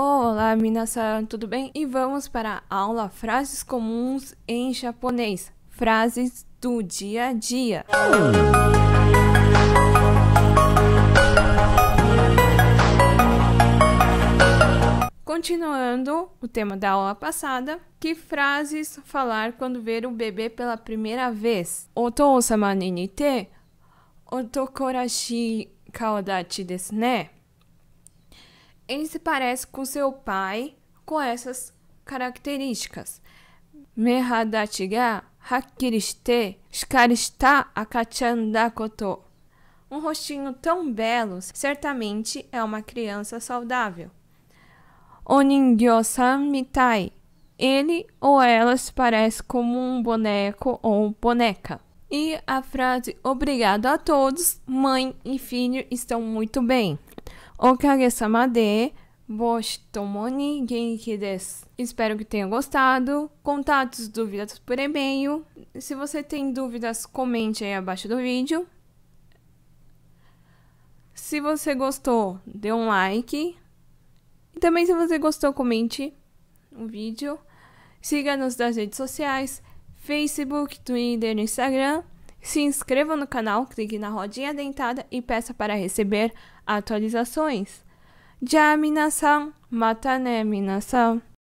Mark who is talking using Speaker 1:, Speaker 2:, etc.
Speaker 1: Olá, minasan, tudo bem? E vamos para a aula Frases comuns em japonês. Frases do dia a dia. Continuando o tema da aula passada, que frases falar quando ver o bebê pela primeira vez? Otosama ni nite, otokorashi kaodachi desu ne. Ele se parece com seu pai com essas características. Mehadachi ga hakiri shite akachan da koto. Um rostinho tão belo certamente é uma criança saudável. Oningyo-san mitai. Ele ou ela se parece como um boneco ou boneca. E a frase obrigado a todos, mãe e filho estão muito bem. おかげさまで、vós tomoni genki desu. Espero que tenha gostado. Contatos, dúvidas por e-mail. Se você tem dúvidas, comente aí abaixo do vídeo. Se você gostou, dê um like. E também se você gostou, comente o vídeo. Siga-nos nas redes sociais, Facebook, Twitter, Instagram. Se inscreva no canal, clique na rodinha dentada e peça para receber atualizações. Já minasan, mata ne né, minasan.